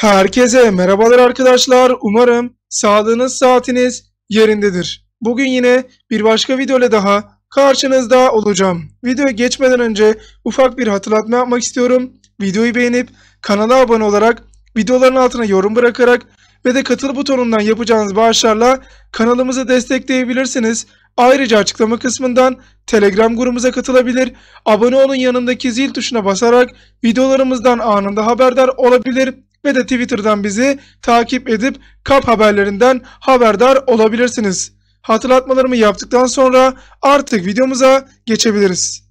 Herkese merhabalar arkadaşlar. Umarım sağlığınız, saatiniz yerindedir. Bugün yine bir başka video ile daha karşınızda olacağım. Videoya geçmeden önce ufak bir hatırlatma yapmak istiyorum. Videoyu beğenip kanala abone olarak, videoların altına yorum bırakarak ve de katıl butonundan yapacağınız bağışlarla kanalımızı destekleyebilirsiniz. Ayrıca açıklama kısmından Telegram grubumuza katılabilir, abone olun yanındaki zil tuşuna basarak videolarımızdan anında haberdar olabilir ve de Twitter'dan bizi takip edip kap haberlerinden haberdar olabilirsiniz. Hatırlatmalarımı yaptıktan sonra artık videomuza geçebiliriz.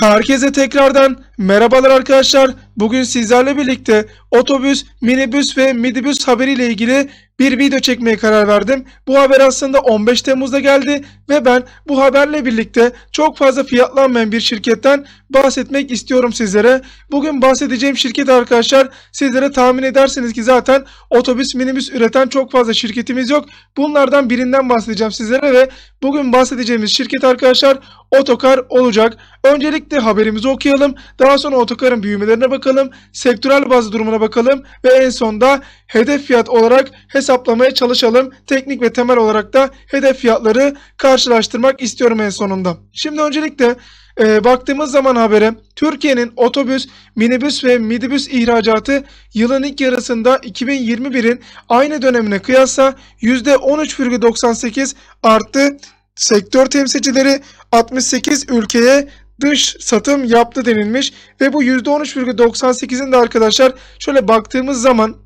Herkese tekrardan merhabalar arkadaşlar. Bugün sizlerle birlikte otobüs, minibüs ve midibüs haberiyle ilgili bir video çekmeye karar verdim. Bu haber aslında 15 Temmuz'da geldi ve ben bu haberle birlikte çok fazla fiyatlanmayan bir şirketten bahsetmek istiyorum sizlere. Bugün bahsedeceğim şirket arkadaşlar sizlere tahmin edersiniz ki zaten otobüs minibüs üreten çok fazla şirketimiz yok. Bunlardan birinden bahsedeceğim sizlere ve bugün bahsedeceğimiz şirket arkadaşlar Otokar olacak. Öncelikle haberimizi okuyalım. Daha sonra Otokar'ın büyümelerine bakalım bakalım, sektörel bazı durumuna bakalım ve en sonda hedef fiyat olarak hesaplamaya çalışalım. Teknik ve temel olarak da hedef fiyatları karşılaştırmak istiyorum en sonunda. Şimdi öncelikle e, baktığımız zaman habere Türkiye'nin otobüs, minibüs ve midibüs ihracatı yılın ilk yarısında 2021'in aynı dönemine kıyasla %13,98 arttı. Sektör temsilcileri 68 ülkeye dış satım yaptı denilmiş. Ve bu %13,98'in de arkadaşlar şöyle baktığımız zaman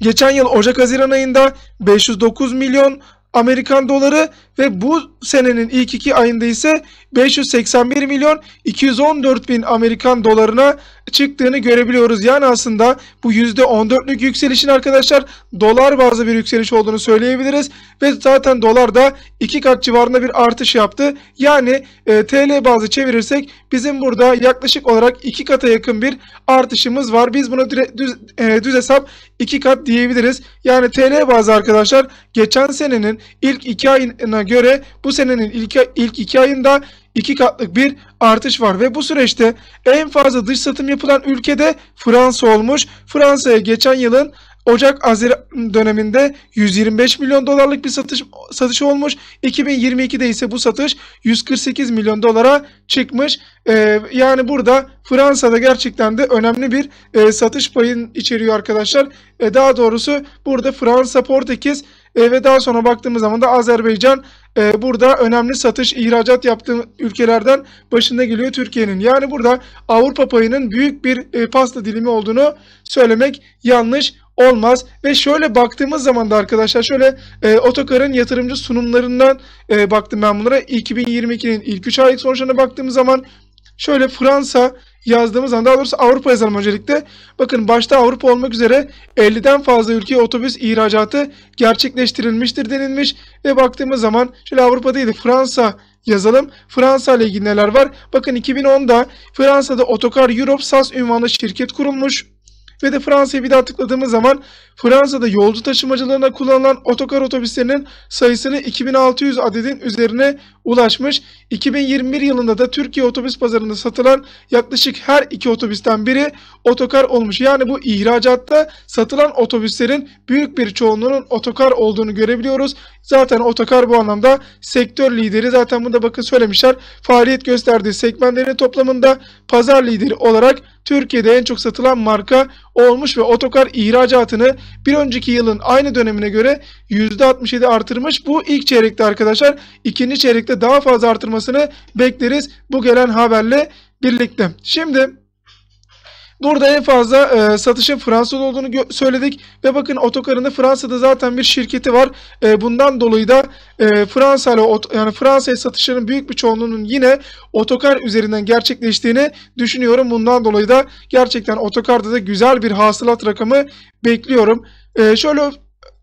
geçen yıl Ocak-Haziran ayında 509 milyon Amerikan doları ve bu senenin ilk iki ayında ise 581 milyon 214 bin Amerikan dolarına çıktığını görebiliyoruz. Yani aslında bu %14'lük yükselişin arkadaşlar dolar bazlı bir yükseliş olduğunu söyleyebiliriz. Ve zaten dolar da 2 kat civarında bir artış yaptı. Yani e, TL bazlı çevirirsek bizim burada yaklaşık olarak 2 kata yakın bir artışımız var. Biz buna düz, e, düz hesap 2 kat diyebiliriz. Yani TL bazlı arkadaşlar geçen senenin ilk 2 ayına göre bu senenin ilk, ilk 2 ayında iki katlık bir artış var ve bu süreçte en fazla dış satım yapılan ülke de Fransa olmuş. Fransa'ya geçen yılın Ocak Haziran döneminde 125 milyon dolarlık bir satış satış olmuş. 2022'de ise bu satış 148 milyon dolara çıkmış. Ee, yani burada Fransa'da gerçekten de önemli bir e, satış payını içeriyor arkadaşlar. E, daha doğrusu burada Fransa, Portekiz e, ve daha sonra baktığımız zaman da Azerbaycan e, burada önemli satış ihracat yaptığı ülkelerden başında geliyor Türkiye'nin. Yani burada Avrupa payının büyük bir e, pasta dilimi olduğunu söylemek yanlış olmaz. Ve şöyle baktığımız zaman da arkadaşlar şöyle e, Otokar'ın yatırımcı sunumlarından e, baktım ben bunlara. 2022'nin ilk 3 aylık sonuçlarına baktığımız zaman şöyle Fransa yazdığımız anda daha doğrusu Avrupa yazalım öncelikle. Bakın başta Avrupa olmak üzere 50'den fazla ülkeye otobüs ihracatı gerçekleştirilmiştir denilmiş. Ve baktığımız zaman şöyle Avrupa değil Fransa yazalım. Fransa ile ilgili neler var? Bakın 2010'da Fransa'da Otokar Europe SAS ünvanlı şirket kurulmuş. Ve de Fransa'yı bir daha tıkladığımız zaman Fransa'da yolcu taşımacılığına kullanılan otokar otobüslerinin sayısını 2600 adedin üzerine ulaşmış. 2021 yılında da Türkiye otobüs pazarında satılan yaklaşık her iki otobüsten biri otokar olmuş. Yani bu ihracatta satılan otobüslerin büyük bir çoğunluğunun otokar olduğunu görebiliyoruz. Zaten otokar bu anlamda sektör lideri. Zaten bunu da bakın söylemişler. Faaliyet gösterdiği segmentlerin toplamında pazar lideri olarak Türkiye'de en çok satılan marka olmuş ve otokar ihracatını bir önceki yılın aynı dönemine göre %67 artırmış. Bu ilk çeyrekte arkadaşlar. ikinci çeyrekte daha fazla artırmasını bekleriz bu gelen haberle birlikte. Şimdi Burada en fazla e, satışın Fransa'da olduğunu söyledik ve bakın otokarın da Fransa'da zaten bir şirketi var. E, bundan dolayı da e, Fransa ile yani Fransa'ya satışların büyük bir çoğunluğunun yine otokar üzerinden gerçekleştiğini düşünüyorum. Bundan dolayı da gerçekten otokarda da güzel bir hasılat rakamı bekliyorum. E, şöyle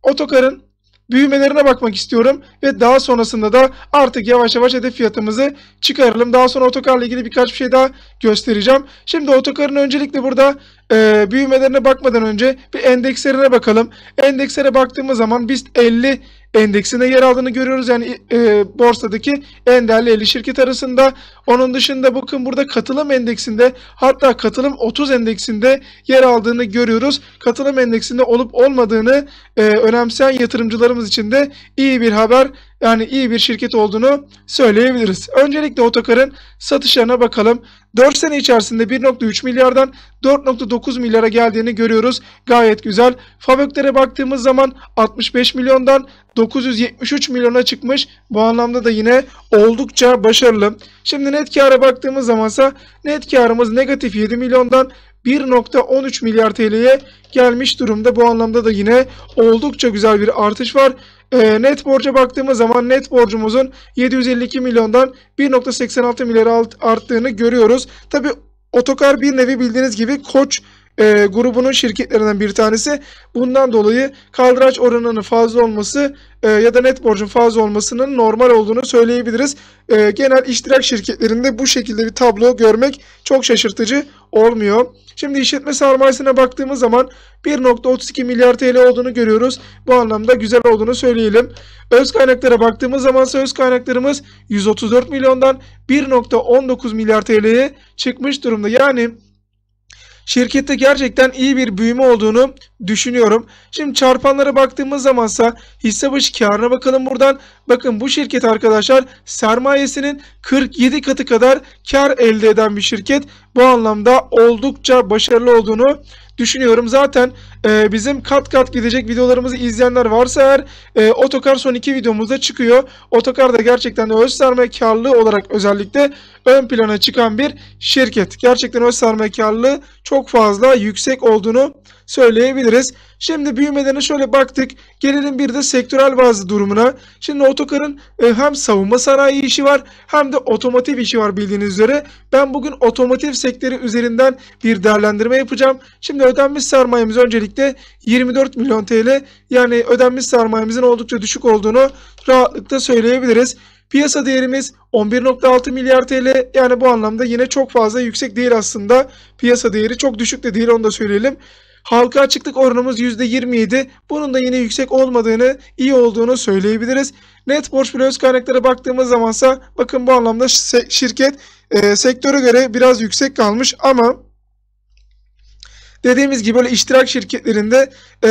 otokarın büyümelerine bakmak istiyorum ve daha sonrasında da artık yavaş yavaş hedef fiyatımızı çıkaralım. Daha sonra otokarla ilgili birkaç bir şey daha göstereceğim. Şimdi otokarın öncelikle burada e, büyümelerine bakmadan önce bir endekslerine bakalım. Endekslere baktığımız zaman BIST 50 Endeksinde yer aldığını görüyoruz. Yani e, borsadaki en değerli 50 şirket arasında. Onun dışında bakın burada katılım endeksinde hatta katılım 30 endeksinde yer aldığını görüyoruz. Katılım endeksinde olup olmadığını e, önemseyen yatırımcılarımız için de iyi bir haber yani iyi bir şirket olduğunu söyleyebiliriz. Öncelikle Otokar'ın satışlarına bakalım. 4 sene içerisinde 1.3 milyardan 4.9 milyara geldiğini görüyoruz. Gayet güzel. Fabriktere baktığımız zaman 65 milyondan 973 milyona çıkmış. Bu anlamda da yine oldukça başarılı. Şimdi net kâra baktığımız zamansa net kârımız negatif 7 milyondan 1.13 milyar TL'ye gelmiş durumda. Bu anlamda da yine oldukça güzel bir artış var. E, net borca baktığımız zaman net borcumuzun 752 milyondan 1.86 milyar arttığını görüyoruz. Tabi otokar bir nevi bildiğiniz gibi koç e, grubunun şirketlerinden bir tanesi. Bundan dolayı kaldıraç oranının fazla olması e, ya da net borcun fazla olmasının normal olduğunu söyleyebiliriz. E, genel iştirak şirketlerinde bu şekilde bir tablo görmek çok şaşırtıcı olmuyor. Şimdi işletme sermayesine baktığımız zaman 1.32 milyar TL olduğunu görüyoruz. Bu anlamda güzel olduğunu söyleyelim. Öz kaynaklara baktığımız zaman öz kaynaklarımız 134 milyondan 1.19 milyar TL'ye çıkmış durumda. Yani şirkette gerçekten iyi bir büyüme olduğunu düşünüyorum. Şimdi çarpanlara baktığımız zamansa hisse başı karına bakalım buradan. Bakın bu şirket arkadaşlar sermayesinin 47 katı kadar kar elde eden bir şirket. Bu anlamda oldukça başarılı olduğunu düşünüyorum. Zaten e, bizim kat kat gidecek videolarımızı izleyenler varsa eğer e, Otokar son iki videomuzda çıkıyor. Otokar da gerçekten öz sermaye karlılığı olarak özellikle ön plana çıkan bir şirket. Gerçekten öz sermaye karlılığı çok fazla yüksek olduğunu söyleyebiliriz. Şimdi büyümelerine şöyle baktık. Gelelim bir de sektörel bazı durumuna. Şimdi Otokar'ın e, hem savunma sanayi işi var hem de otomotiv işi var bildiğiniz üzere. Ben bugün otomotiv sektörü üzerinden bir değerlendirme yapacağım. Şimdi ödenmiş sermayemiz öncelikle birlikte 24 milyon TL yani ödenmiş sermayemizin oldukça düşük olduğunu rahatlıkla söyleyebiliriz. Piyasa değerimiz 11.6 milyar TL yani bu anlamda yine çok fazla yüksek değil aslında. Piyasa değeri çok düşük de değil onu da söyleyelim. Halka açıklık oranımız %27. Bunun da yine yüksek olmadığını, iyi olduğunu söyleyebiliriz. Net borç ve öz kaynaklara baktığımız zamansa bakın bu anlamda şirket e, sektöre göre biraz yüksek kalmış ama Dediğimiz gibi böyle iştirak şirketlerinde e,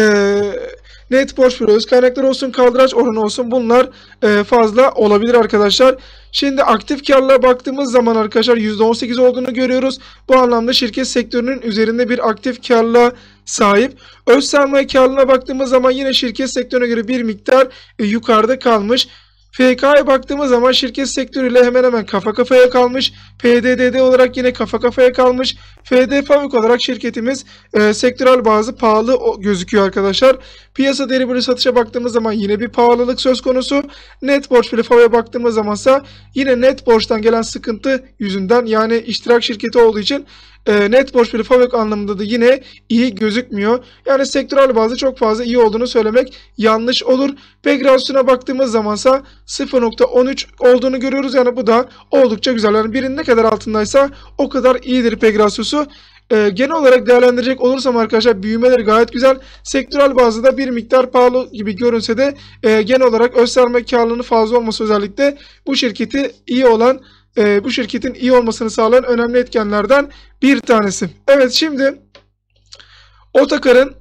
net borç bölü kaynaklar olsun, kaldıraç oranı olsun bunlar e, fazla olabilir arkadaşlar. Şimdi aktif karlara baktığımız zaman arkadaşlar %18 olduğunu görüyoruz. Bu anlamda şirket sektörünün üzerinde bir aktif karla sahip. Öz sermaye karlılığına baktığımız zaman yine şirket sektörüne göre bir miktar e, yukarıda kalmış. FK'ya baktığımız zaman şirket sektörüyle hemen hemen kafa kafaya kalmış. PDDD olarak yine kafa kafaya kalmış. FD Fabrik olarak şirketimiz e, sektörel bazı pahalı gözüküyor arkadaşlar. Piyasa değeri bölü satışa baktığımız zaman yine bir pahalılık söz konusu. Net borç bile FAV'ya baktığımız zamansa yine net borçtan gelen sıkıntı yüzünden yani iştirak şirketi olduğu için e, net borç bölü FAVÖK anlamında da yine iyi gözükmüyor. Yani sektörel bazda çok fazla iyi olduğunu söylemek yanlış olur. Pek baktığımız zamansa 0.13 olduğunu görüyoruz. Yani bu da oldukça güzel. Yani birinin ne kadar altındaysa o kadar iyidir pek E, ee, genel olarak değerlendirecek olursam arkadaşlar büyümeleri gayet güzel. Sektörel bazda da bir miktar pahalı gibi görünse de e, genel olarak gösterme karlılığının fazla olması özellikle bu şirketi iyi olan e, bu şirketin iyi olmasını sağlayan önemli etkenlerden bir tanesi. Evet şimdi Otakar'ın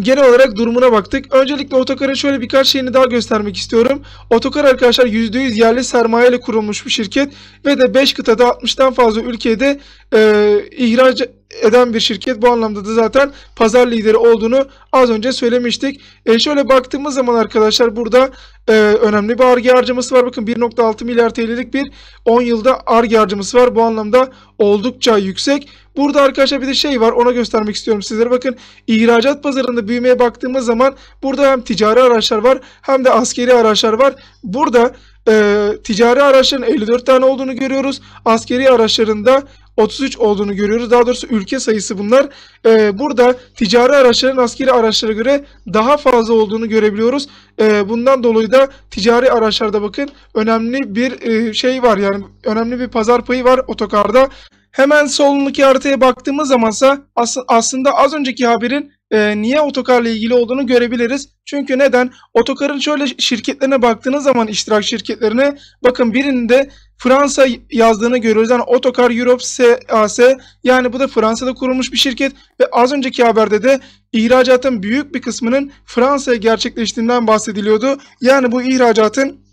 genel olarak durumuna baktık. Öncelikle Otakar'ın şöyle birkaç şeyini daha göstermek istiyorum. Otakar arkadaşlar %100 yerli sermaye ile kurulmuş bir şirket ve de 5 kıtada 60'tan fazla ülkede e, ihraç eden bir şirket. Bu anlamda da zaten pazar lideri olduğunu az önce söylemiştik. E şöyle baktığımız zaman arkadaşlar burada e, önemli bir ARGE harcaması var. Bakın 1.6 milyar TL'lik bir 10 yılda ARGE harcaması var. Bu anlamda oldukça yüksek. Burada arkadaşlar bir de şey var ona göstermek istiyorum sizlere. Bakın ihracat pazarında büyümeye baktığımız zaman burada hem ticari araçlar var hem de askeri araçlar var. Burada e, ticari araçların 54 tane olduğunu görüyoruz. Askeri araçların da 33 olduğunu görüyoruz. Daha doğrusu ülke sayısı bunlar. E, burada ticari araçların askeri araçlara göre daha fazla olduğunu görebiliyoruz. E, bundan dolayı da ticari araçlarda bakın önemli bir e, şey var yani önemli bir pazar payı var otokarda. Hemen solundaki haritaya baktığımız zamansa as aslında az önceki haberin e, niye otokarla ilgili olduğunu görebiliriz. Çünkü neden? Otokarın şöyle şirketlerine baktığınız zaman iştirak şirketlerine bakın birinde Fransa yazdığını görüyoruz. Yani Otokar Europe SAS yani bu da Fransa'da kurulmuş bir şirket ve az önceki haberde de ihracatın büyük bir kısmının Fransa'ya gerçekleştiğinden bahsediliyordu. Yani bu ihracatın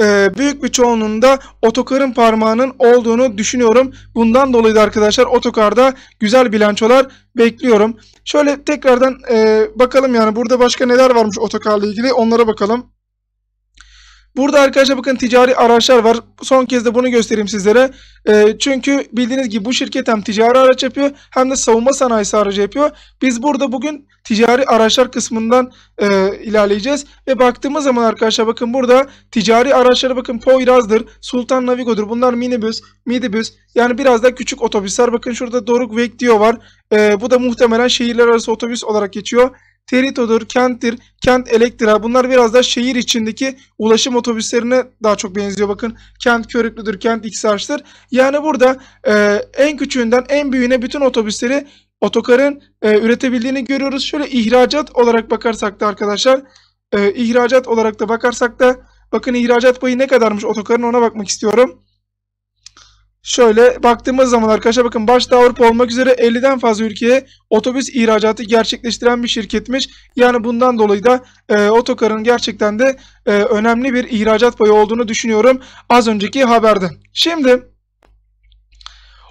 e, büyük bir çoğunluğunda otokarın parmağının olduğunu düşünüyorum. Bundan dolayı da arkadaşlar otokarda güzel bilançolar bekliyorum. Şöyle tekrardan e, bakalım yani burada başka neler varmış otokarla ilgili onlara bakalım. Burada arkadaşlar bakın ticari araçlar var. Son kez de bunu göstereyim sizlere. E, çünkü bildiğiniz gibi bu şirket hem ticari araç yapıyor hem de savunma sanayisi aracı yapıyor. Biz burada bugün ticari araçlar kısmından e, ilerleyeceğiz. Ve baktığımız zaman arkadaşlar bakın burada ticari araçlara bakın Poyraz'dır, Sultan Navigo'dur. Bunlar minibüs, midibüs yani biraz da küçük otobüsler. Bakın şurada Doruk Vek diyor var. E, bu da muhtemelen şehirler arası otobüs olarak geçiyor. Terito'dur, Kent'tir, Kent Elektra. Bunlar biraz da şehir içindeki ulaşım otobüslerine daha çok benziyor. Bakın Kent Körüklü'dür, Kent XH'tır. Yani burada e, en küçüğünden en büyüğüne bütün otobüsleri otokarın e, üretebildiğini görüyoruz. Şöyle ihracat olarak bakarsak da arkadaşlar, e, ihracat olarak da bakarsak da bakın ihracat payı ne kadarmış otokarın ona bakmak istiyorum. Şöyle baktığımız zaman arkadaşlar bakın başta Avrupa olmak üzere 50'den fazla ülkeye otobüs ihracatı gerçekleştiren bir şirketmiş. Yani bundan dolayı da e, otokarın gerçekten de e, önemli bir ihracat payı olduğunu düşünüyorum az önceki haberde. Şimdi...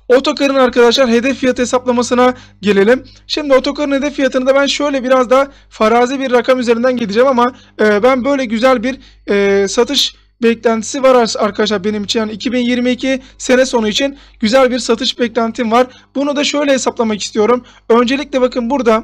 Otokar'ın arkadaşlar hedef fiyat hesaplamasına gelelim. Şimdi Otokar'ın hedef fiyatını da ben şöyle biraz da farazi bir rakam üzerinden gideceğim ama e, ben böyle güzel bir e, satış beklentisi var arkadaşlar benim için. Yani 2022 sene sonu için güzel bir satış beklentim var. Bunu da şöyle hesaplamak istiyorum. Öncelikle bakın burada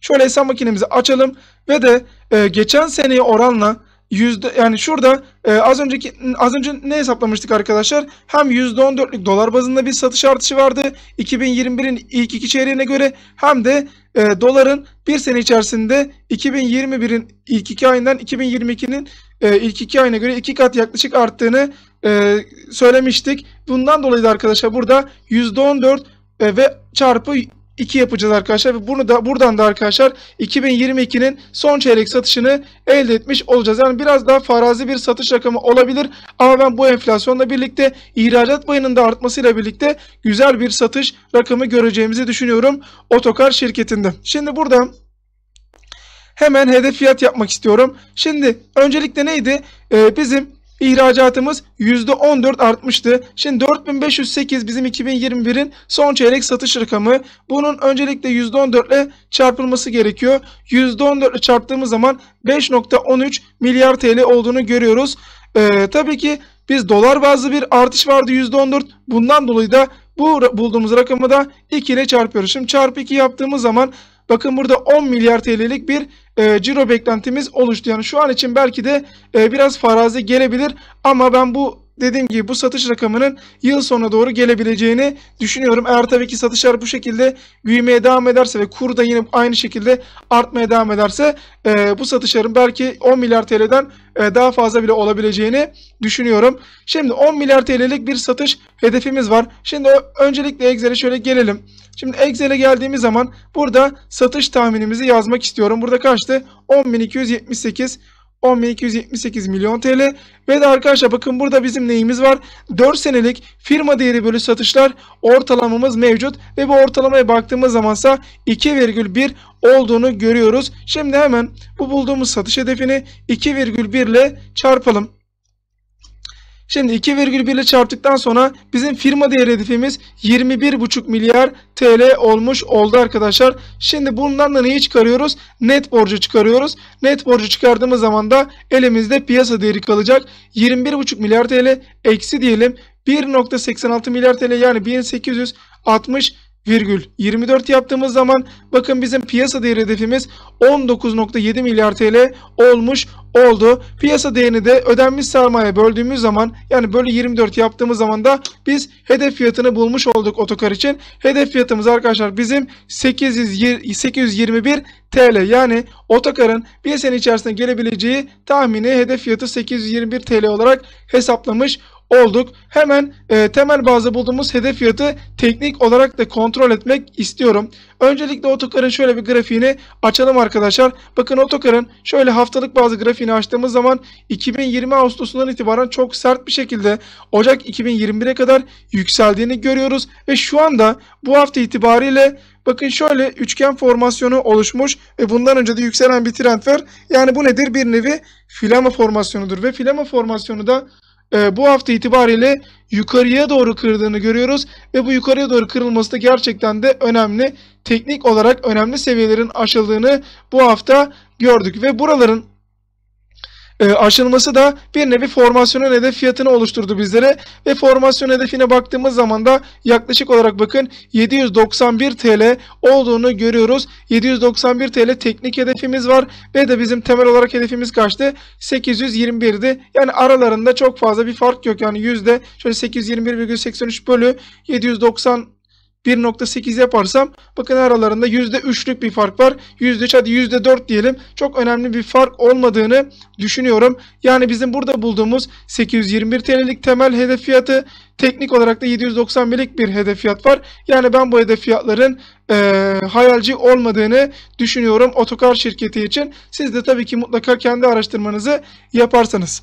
şöyle hesap makinemizi açalım ve de e, geçen seneye oranla yüzde yani şurada e, az önceki az önce ne hesaplamıştık arkadaşlar? Hem %14'lük dolar bazında bir satış artışı vardı 2021'in ilk iki çeyreğine göre hem de e, doların bir sene içerisinde 2021'in ilk iki ayından 2022'nin e, ilk iki ayına göre iki kat yaklaşık arttığını e, söylemiştik. Bundan dolayı da arkadaşlar burada yüzde on dört e, ve çarpı 2 yapacağız arkadaşlar ve bunu da buradan da arkadaşlar 2022'nin son çeyrek satışını elde etmiş olacağız. Yani biraz daha farazi bir satış rakamı olabilir ama ben bu enflasyonla birlikte ihracat payının da artmasıyla birlikte güzel bir satış rakamı göreceğimizi düşünüyorum otokar şirketinde. Şimdi burada Hemen hedef fiyat yapmak istiyorum. Şimdi öncelikle neydi? Ee, bizim İhracatımız %14 artmıştı. Şimdi 4508 bizim 2021'in son çeyrek satış rakamı. Bunun öncelikle %14 ile çarpılması gerekiyor. %14 ile çarptığımız zaman 5.13 milyar TL olduğunu görüyoruz. Ee, tabii ki biz dolar bazlı bir artış vardı %14. Bundan dolayı da bu bulduğumuz rakamı da 2 ile çarpıyoruz. Şimdi çarpı 2 yaptığımız zaman Bakın burada 10 milyar TL'lik bir e, ciro beklentimiz oluştu. Yani şu an için belki de e, biraz farazi gelebilir ama ben bu dediğim gibi bu satış rakamının yıl sonuna doğru gelebileceğini düşünüyorum. Eğer tabii ki satışlar bu şekilde büyümeye devam ederse ve kur da yine aynı şekilde artmaya devam ederse e, bu satışların belki 10 milyar TL'den e, daha fazla bile olabileceğini düşünüyorum. Şimdi 10 milyar TL'lik bir satış hedefimiz var. Şimdi öncelikle Excel'e şöyle gelelim. Şimdi Excel'e geldiğimiz zaman burada satış tahminimizi yazmak istiyorum. Burada kaçtı? 10.278 10.278 milyon TL. Ve de arkadaşlar bakın burada bizim neyimiz var? 4 senelik firma değeri bölü satışlar ortalamamız mevcut. Ve bu ortalamaya baktığımız zamansa 2,1 olduğunu görüyoruz. Şimdi hemen bu bulduğumuz satış hedefini 2,1 ile çarpalım. Şimdi 2,1 ile çarptıktan sonra bizim firma değer hedefimiz 21,5 milyar TL olmuş oldu arkadaşlar. Şimdi bundan da neyi çıkarıyoruz? Net borcu çıkarıyoruz. Net borcu çıkardığımız zaman da elimizde piyasa değeri kalacak. 21,5 milyar TL eksi diyelim. 1.86 milyar TL yani 1860 virgül 24 yaptığımız zaman bakın bizim piyasa değeri hedefimiz 19.7 milyar TL olmuş oldu. Piyasa değerini de ödenmiş sermaye böldüğümüz zaman yani bölü 24 yaptığımız zaman da biz hedef fiyatını bulmuş olduk otokar için. Hedef fiyatımız arkadaşlar bizim 821 TL yani otokarın bir sene içerisinde gelebileceği tahmini hedef fiyatı 821 TL olarak hesaplamış olduk. Hemen e, temel bazda bulduğumuz hedef fiyatı teknik olarak da kontrol etmek istiyorum. Öncelikle otokarın şöyle bir grafiğini açalım arkadaşlar. Bakın otokarın şöyle haftalık bazı grafiğini açtığımız zaman 2020 Ağustos'undan itibaren çok sert bir şekilde Ocak 2021'e kadar yükseldiğini görüyoruz. Ve şu anda bu hafta itibariyle Bakın şöyle üçgen formasyonu oluşmuş ve bundan önce de yükselen bir trend var. Yani bu nedir? Bir nevi filama formasyonudur ve filama formasyonu da e, bu hafta itibariyle yukarıya doğru kırdığını görüyoruz ve bu yukarıya doğru kırılması da gerçekten de önemli. Teknik olarak önemli seviyelerin aşıldığını bu hafta gördük ve buraların e, ee, aşılması da bir nevi formasyonun hedef fiyatını oluşturdu bizlere ve formasyon hedefine baktığımız zaman da yaklaşık olarak bakın 791 TL olduğunu görüyoruz. 791 TL teknik hedefimiz var ve de bizim temel olarak hedefimiz kaçtı? 821'di. Yani aralarında çok fazla bir fark yok. Yani yüzde şöyle 821,83 bölü 790 1.8 yaparsam bakın aralarında %3'lük bir fark var. %3 hadi %4 diyelim. Çok önemli bir fark olmadığını düşünüyorum. Yani bizim burada bulduğumuz 821 TL'lik temel hedef fiyatı teknik olarak da 791'lik bir hedef fiyat var. Yani ben bu hedef fiyatların e, hayalci olmadığını düşünüyorum otokar şirketi için. Siz de tabii ki mutlaka kendi araştırmanızı yaparsanız.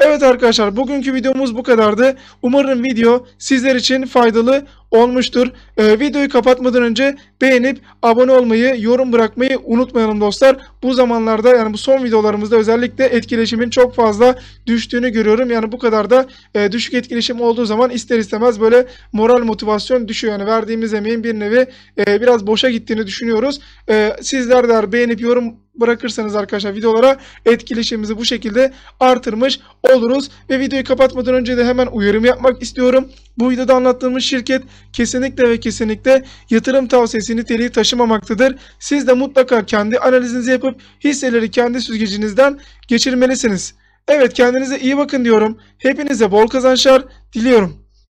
Evet arkadaşlar bugünkü videomuz bu kadardı. Umarım video sizler için faydalı olmuştur. E, videoyu kapatmadan önce beğenip abone olmayı, yorum bırakmayı unutmayalım dostlar. Bu zamanlarda yani bu son videolarımızda özellikle etkileşimin çok fazla düştüğünü görüyorum. Yani bu kadar da e, düşük etkileşim olduğu zaman ister istemez böyle moral motivasyon düşüyor. Yani verdiğimiz emeğin bir nevi e, biraz boşa gittiğini düşünüyoruz. E, sizler de beğenip yorum bırakırsanız arkadaşlar videolara etkileşimimizi bu şekilde artırmış oluruz. Ve videoyu kapatmadan önce de hemen uyarım yapmak istiyorum. Bu videoda anlattığımız şirket kesinlikle ve kesinlikle yatırım tavsiyesi niteliği taşımamaktadır. Siz de mutlaka kendi analizinizi yapıp hisseleri kendi süzgecinizden geçirmelisiniz. Evet kendinize iyi bakın diyorum. Hepinize bol kazançlar diliyorum.